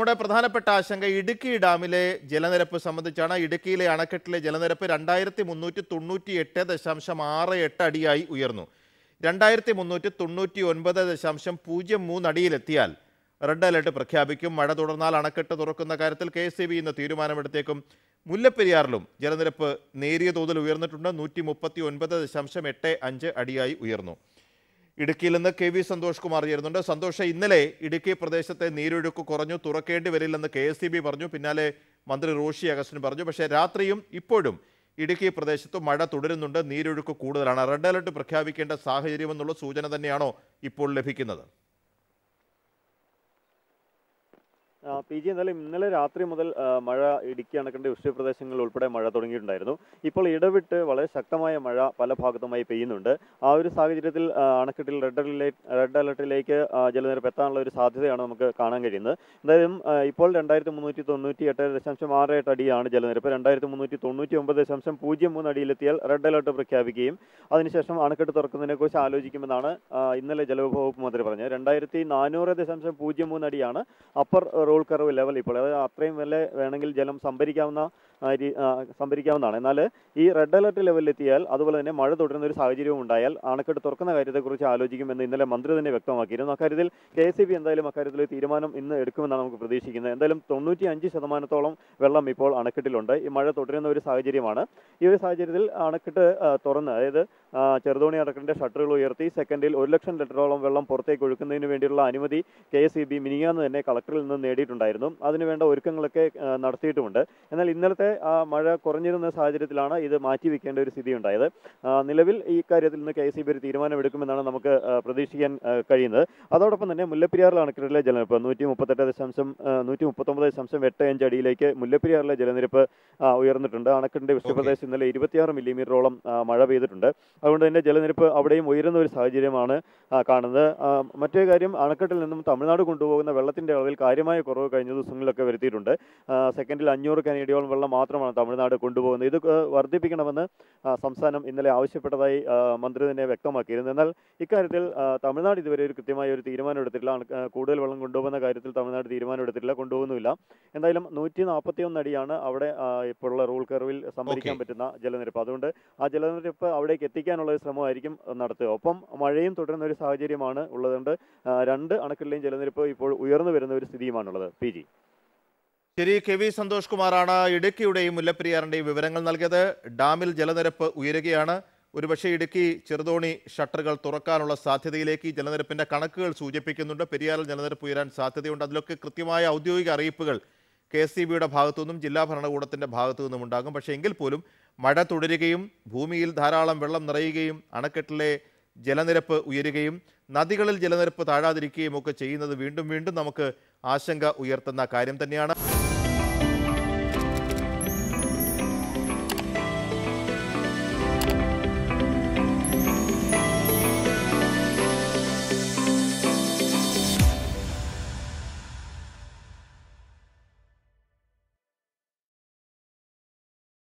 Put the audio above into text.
നമ്മുടെ പ്രധാനപ്പെട്ട ആശങ്ക ഇടുക്കി ഡാമിലെ ജലനിരപ്പ് സംബന്ധിച്ചാണ് ഇടുക്കിയിലെ അണക്കെട്ടിലെ ജലനിരപ്പ് രണ്ടായിരത്തി മുന്നൂറ്റി തൊണ്ണൂറ്റി എട്ട് ദശാംശം ആറ് എട്ട് അടിയായി ഉയർന്നു രണ്ടായിരത്തി മുന്നൂറ്റി തൊണ്ണൂറ്റി ഒൻപത് ദശാംശം പൂജ്യം മൂന്ന് അടിയിലെത്തിയാൽ റെഡ് അലർട്ട് പ്രഖ്യാപിക്കും മഴ തുടർന്നാൽ അണക്കെട്ട് തുറക്കുന്ന കാര്യത്തിൽ കെ എസ് സി ബി ഇന്ന് തീരുമാനമെടുത്തേക്കും മുല്ലപ്പെരിയാറിലും ജലനിരപ്പ് നേരിയ തോതിൽ ഉയർന്നിട്ടുണ്ട് നൂറ്റി മുപ്പത്തി ഒൻപത് ദശാംശം എട്ട് അഞ്ച് അടിയായി ഉയർന്നു ഇടുക്കിയിൽ നിന്ന് കെ വി സന്തോഷ് കുമാർ ചേരുന്നുണ്ട് സന്തോഷ് ഇന്നലെ ഇടുക്കി പ്രദേശത്തെ നീരൊഴുക്ക് കുറഞ്ഞു തുറക്കേണ്ടി വരില്ലെന്ന് കെ എസ് സി ബി പറഞ്ഞു പിന്നാലെ മന്ത്രി റോഷി അഗസ്റ്റിൻ പറഞ്ഞു പക്ഷേ രാത്രിയും ഇപ്പോഴും ഇടുക്കി പ്രദേശത്ത് മഴ തുടരുന്നുണ്ട് നീരൊഴുക്ക് കൂടുതലാണ് റെഡ് അലർട്ട് പ്രഖ്യാപിക്കേണ്ട സാഹചര്യമെന്നുള്ള സൂചന തന്നെയാണോ ഇപ്പോൾ ലഭിക്കുന്നത് പി ജി എന്നാലും ഇന്നലെ രാത്രി മുതൽ മഴ ഇടുക്കി അണക്കണ്ട വൃഷ്ടി പ്രദേശങ്ങൾ ഉൾപ്പെടെ മഴ തുടങ്ങിയിട്ടുണ്ടായിരുന്നു ഇപ്പോൾ ഇടവിട്ട് വളരെ ശക്തമായ മഴ പല ഭാഗത്തുമായി പെയ്യുന്നുണ്ട് ആ ഒരു സാഹചര്യത്തിൽ അണക്കെട്ടിൽ റെഡ് റെഡ് അലർട്ടിലേക്ക് ജലനിരപ്പ് എത്താനുള്ള ഒരു സാധ്യതയാണ് നമുക്ക് കാണാൻ കഴിയുന്നത് എന്തായാലും ഇപ്പോൾ രണ്ടായിരത്തി മുന്നൂറ്റി തൊണ്ണൂറ്റി എട്ട് ദശാംശം ആറ് എട്ട് അടിയാണ് ജലനിരപ്പ് രണ്ടായിരത്തി മുന്നൂറ്റി തൊണ്ണൂറ്റി ഒമ്പത് ദശാംശം പൂജ്യം മൂന്ന് അടിയിലെത്തിയാൽ റെഡ് അലർട്ട് പ്രഖ്യാപിക്കുകയും അതിനുശേഷം അണക്കെട്ട് തുറക്കുന്നതിനെക്കുറിച്ച് ആലോചിക്കുമെന്നാണ് ഇന്നലെ ജലവിഭവ വകുപ്പ് മന്ത്രി പറഞ്ഞത് രണ്ടായിരത്തി നാനൂറ് ദശാംശം പൂജ്യം മൂന്ന് അടിയാണ് അപ്പർ റോൾ കർവ് ലെവൽ ഇപ്പോൾ അതായത് അത്രയും വില വേണമെങ്കിൽ ജലം സംഭരിക്കാവുന്ന സംഭരിക്കാവുന്നതാണ് എന്നാൽ ഈ റെഡ് അലർട്ട് ലെവലിലെത്തിയാൽ അതുപോലെ തന്നെ മഴ തുടരുന്ന ഒരു സാഹചര്യവും ഉണ്ടായാൽ അണക്കെട്ട് തുറക്കുന്ന കാര്യത്തെക്കുറിച്ച് ആലോചിക്കുമെന്ന് ഇന്നലെ മന്ത്രി തന്നെ വ്യക്തമാക്കിയിരുന്നു അക്കാര്യത്തിൽ കെ എസ് ബി എന്തായാലും അക്കാര്യത്തിൽ തീരുമാനം ഇന്ന് എടുക്കുമെന്നാണ് നമുക്ക് പ്രതീക്ഷിക്കുന്നത് എന്തായാലും തൊണ്ണൂറ്റി അഞ്ച് ശതമാനത്തോളം വെള്ളം ഇപ്പോൾ അണക്കെട്ടിലുണ്ട് ഈ മഴ തുടരുന്ന ഒരു സാഹചര്യമാണ് ഈ ഒരു സാഹചര്യത്തിൽ അണക്കെട്ട് തുറന്ന് അതായത് ചെറുതോണി അടക്കലിൻ്റെ ഷട്ടറുകൾ ഉയർത്തി സെക്കൻഡിൽ ഒരു ലക്ഷം ലിറ്ററോളം വെള്ളം പുറത്തേക്ക് ഒഴുക്കുന്നതിന് വേണ്ടിയുള്ള അനുമതി കെ എസ് ഇ ബി മിനിങ്ങാന്ന് തന്നെ കളക്ടറിൽ നിന്ന് നേടി നേടിയിട്ടുണ്ടായിരുന്നു അതിനുവേണ്ട ഒരുക്കങ്ങളൊക്കെ നടത്തിയിട്ടുമുണ്ട് എന്നാൽ ഇന്നലത്തെ മഴ കുറഞ്ഞിരുന്ന സാഹചര്യത്തിലാണ് ഇത് മാറ്റിവെക്കേണ്ട ഒരു സ്ഥിതി ഉണ്ടായത് നിലവിൽ ഈ കാര്യത്തിൽ നിന്ന് കെ സി ബി ഒരു തീരുമാനമെടുക്കുമെന്നാണ് നമുക്ക് പ്രതീക്ഷിക്കാൻ കഴിയുന്നത് അതോടൊപ്പം തന്നെ മുല്ലപ്പെരിയാറിലെ അണക്കെട്ടിലെ ജലനിരപ്പ് നൂറ്റി മുപ്പത്തെട്ട് ദശാംശം നൂറ്റി മുപ്പത്തൊമ്പത് ദശാംശം എട്ട് അഞ്ച് അടിയിലേക്ക് മുല്ലപ്പെരിയാറിലെ ജലനിരപ്പ് ഉയർന്നിട്ടുണ്ട് അണക്കെട്ടിന്റെ വിഷ്ണുപ്രദേശ് ഇന്നലെ ഇരുപത്തിയാറ് മില്ലിമീറ്ററോളം മഴ പെയ്തിട്ടുണ്ട് അതുകൊണ്ട് തന്നെ ജലനിരപ്പ് അവിടെയും ഉയരുന്ന ഒരു സാഹചര്യമാണ് കാണുന്നത് മറ്റൊരു കാര്യം അണക്കെട്ടിൽ നിന്നും തമിഴ്നാട് കൊണ്ടുപോകുന്ന വെള്ളത്തിന്റെ അളവിൽ കാര്യമായ കുറവ് കഴിഞ്ഞ ദിവസങ്ങളിലൊക്കെ വരുത്തിയിട്ടുണ്ട് സെക്കൻഡിൽ അഞ്ഞൂറ് കനേഡിയോളം വെള്ളം മാത്രമാണ് തമിഴ്നാട് കൊണ്ടുപോകുന്നത് ഇത് വർദ്ധിപ്പിക്കണമെന്ന് സംസ്ഥാനം ഇന്നലെ ആവശ്യപ്പെട്ടതായി മന്ത്രി തന്നെ വ്യക്തമാക്കിയിരുന്നു എന്നാൽ ഇക്കാര്യത്തിൽ തമിഴ്നാട് ഇതുവരെ ഒരു കൃത്യമായ ഒരു തീരുമാനം എടുത്തിട്ടില്ല കൂടുതൽ വെള്ളം കൊണ്ടുപോകുന്ന കാര്യത്തിൽ തമിഴ്നാട് തീരുമാനം എടുത്തിട്ടില്ല കൊണ്ടുപോകുന്നില്ല എന്തായാലും നൂറ്റി നാൽപ്പത്തിയൊന്ന് അടിയാണ് അവിടെ ഇപ്പോഴുള്ള റൂൾ കർവിൽ സംഭരിക്കാൻ പറ്റുന്ന ജലനിരപ്പ് അതുകൊണ്ട് ആ ജലനിരപ്പ് അവിടേക്ക് എത്തിക്കാനുള്ള ഒരു ശ്രമമായിരിക്കും നടത്തുക ഒപ്പം മഴയും തുടരുന്ന ഒരു സാഹചര്യമാണ് ഉള്ളതുകൊണ്ട് രണ്ട് അണക്കെട്ടിലെയും ജലനിരപ്പ് ഇപ്പോൾ ഉയർന്നു വരുന്ന ഒരു സ്ഥിതിയുമാണുള്ളത് എന്നുള്ളത് പി ജി ശരി കെ വി സന്തോഷ് കുമാറാണ് ഇടുക്കിയുടെയും മുല്ലപ്പെരിയാറിന്റെയും വിവരങ്ങൾ നൽകിയത് ഡാമിൽ ജലനിരപ്പ് ഉയരുകയാണ് ഒരുപക്ഷെ ഇടുക്കി ചെറുതോണി ഷട്ടറുകൾ തുറക്കാനുള്ള സാധ്യതയിലേക്ക് ജലനിരപ്പിന്റെ കണക്കുകൾ സൂചിപ്പിക്കുന്നുണ്ട് പെരിയാറിൽ ജലനിരപ്പ് ഉയരാൻ സാധ്യതയുണ്ട് അതിലൊക്കെ കൃത്യമായ ഔദ്യോഗിക അറിയിപ്പുകൾ കെ എസ് സി ബിയുടെ ഭാഗത്തുനിന്നും ജില്ലാ ഭരണകൂടത്തിന്റെ ഭാഗത്തുനിന്നും ഉണ്ടാകും പക്ഷേ എങ്കിൽ പോലും മഴ തുടരുകയും ഭൂമിയിൽ ധാരാളം വെള്ളം നിറയുകയും അണക്കെട്ടിലെ ജലനിരപ്പ് ഉയരുകയും നദികളിൽ ജലനിരപ്പ് താഴാതിരിക്കുകയും ഒക്കെ ചെയ്യുന്നത് വീണ്ടും വീണ്ടും നമുക്ക് ആശങ്ക ഉയർത്തുന്ന കാര്യം തന്നെയാണ്